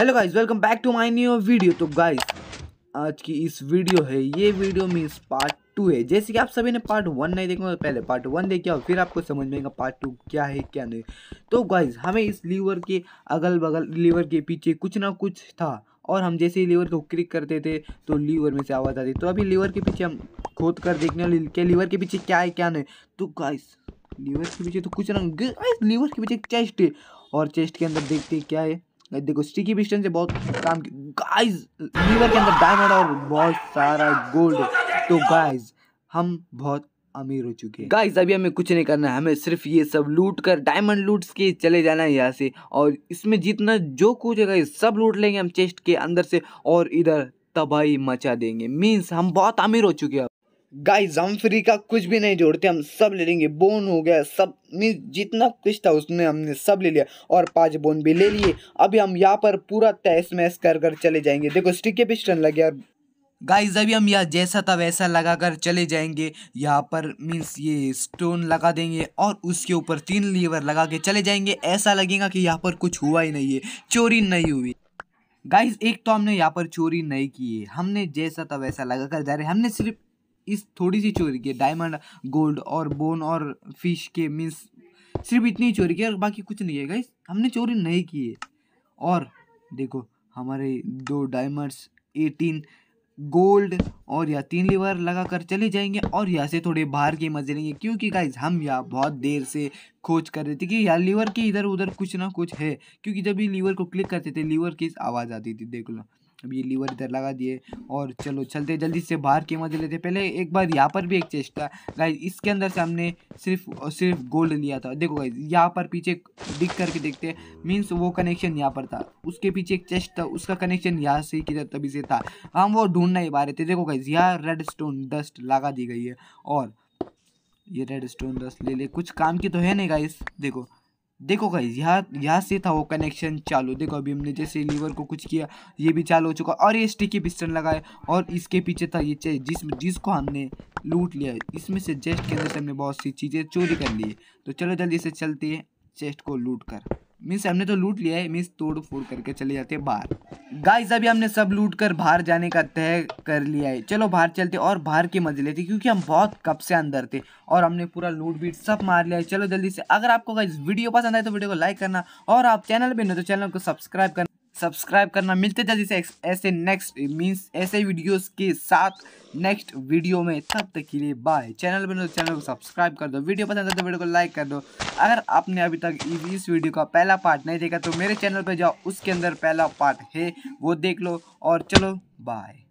hello guys welcome back to my new video तो guys आज की इस वीडियो है ये वीडियो मीन्स पार्ट टू है जैसे कि आप सभी ने पार्ट वन नहीं देखा तो पहले पार्ट वन देखिए और फिर आपको समझ में आएगा पार्ट टू क्या है क्या नहीं तो गाइज हमें इस लीवर के अगल बगल लीवर के पीछे कुछ ना कुछ था और हम जैसे ही लीवर को क्रिक करते थे तो लीवर में से आवाज़ आती तो अभी लीवर के पीछे हम खोद कर देखने के लीवर के पीछे क्या है क्या नहीं तो गाइस लीवर के पीछे तो कुछ ना लीवर के पीछे चेस्ट है और चेस्ट के अंदर देखते क्या है देखो स्टिकी पिस्टन से बहुत काम गाइस लीवर के अंदर डायमंड और बहुत सारा गोल्ड तो गाइस हम बहुत अमीर हो चुके हैं गाइस अभी हमें कुछ नहीं करना है हमें सिर्फ ये सब लूट कर डायमंड लूट के चले जाना है यहाँ से और इसमें जितना जो कुछ है गाइस सब लूट लेंगे हम चेस्ट के अंदर से और इधर तबाही मचा देंगे मीन्स हम बहुत अमीर हो चुके हैं गाइस हम फ्री का कुछ भी नहीं जोड़ते हम सब ले लेंगे बोन हो गया सब मीन जितना कुछ था उसने हमने सब ले लिया और पांच बोन भी ले लिए अभी हम यहाँ पर पूरा तैस मैस कर कर चले जाएंगे देखो स्टिके पिस्टन लगे और गाइज अभी हम यहाँ जैसा था वैसा लगा कर चले जाएंगे यहाँ पर मीन्स ये स्टोन लगा देंगे और उसके ऊपर तीन लीवर लगा के चले जाएंगे ऐसा लगेगा कि यहाँ पर कुछ हुआ ही नहीं है चोरी नहीं हुई गाइज एक तो हमने यहाँ पर चोरी नहीं की है हमने जैसा था वैसा लगा कर जा रहे हमने सिर्फ इस थोड़ी सी चोरी की डायमंड गोल्ड और बोन और फिश के मीन्स सिर्फ इतनी चोरी की और बाकी कुछ नहीं है गाइस हमने चोरी नहीं की है और देखो हमारे दो डायमंड्स एटीन गोल्ड और या तीन लीवर लगा कर चले जाएंगे और यहाँ से थोड़े बाहर के मजे लेंगे क्योंकि गाइज हम यहाँ बहुत देर से खोज कर रहे थे कि यार लीवर के इधर उधर कुछ ना कुछ है क्योंकि जब ये लीवर को क्लिक करते थे लीवर की आवाज़ आती थी देख लो अब ये लीवर इधर लगा दिए और चलो चलते जल्दी से बाहर के मजे लेते पहले एक बार यहाँ पर भी एक चेस्ट था गाइज इसके अंदर से हमने सिर्फ और सिर्फ गोल्ड लिया था देखो गाइज यहाँ पर पीछे दिख करके देखते मीन्स वो कनेक्शन यहाँ पर था उसके पीछे एक चेस्ट था उसका कनेक्शन यहाँ से किधर तभी से था हम वो ढूंढ नहीं पा रहे थे देखो गाइज यहाँ रेड स्टोन डस्ट लगा दी गई है और ये रेड स्टोन डस्ट ले ले कुछ काम की तो है नहीं गाइस देखो देखो गाइज यहाँ यहाँ से था वो कनेक्शन चालू देखो अभी हमने जैसे लीवर को कुछ किया ये भी चालू हो चुका और ये स्टिकी पिस्टन लगाए और इसके पीछे था ये चेस्ट जिस जिसको हमने लूट लिया इसमें से चेस्ट के अंदर से हमने बहुत सी चीज़ें चोरी कर ली तो चलो जल्दी से चलते हैं चेस्ट को लूट कर मीन्स हमने तो लूट लिया है मीन्स तोड़ फोड़ करके चले जाते हैं बाहर गाइस अभी हमने सब लूट कर बाहर जाने का तय कर लिया है चलो बाहर चलते और बाहर के मजे लेते क्योंकि हम बहुत कब से अंदर थे और हमने पूरा लूट बीट सब मार लिया है चलो जल्दी से अगर आपको गाइस वीडियो पसंद आए तो वीडियो को लाइक करना और आप चैनल पर नहीं तो चैनल को सब्सक्राइब करना सब्सक्राइब करना मिलते जल्दी से ऐसे नेक्स्ट मीन्स ऐसे वीडियोस के साथ नेक्स्ट वीडियो में तब तक के लिए बाय चैनल बनो चैनल तो को सब्सक्राइब कर दो वीडियो पसंद आता तो वीडियो को लाइक कर दो अगर आपने अभी तक इस वीडियो का पहला पार्ट नहीं देखा तो मेरे चैनल पर जाओ उसके अंदर पहला पार्ट है वो देख लो और चलो बाय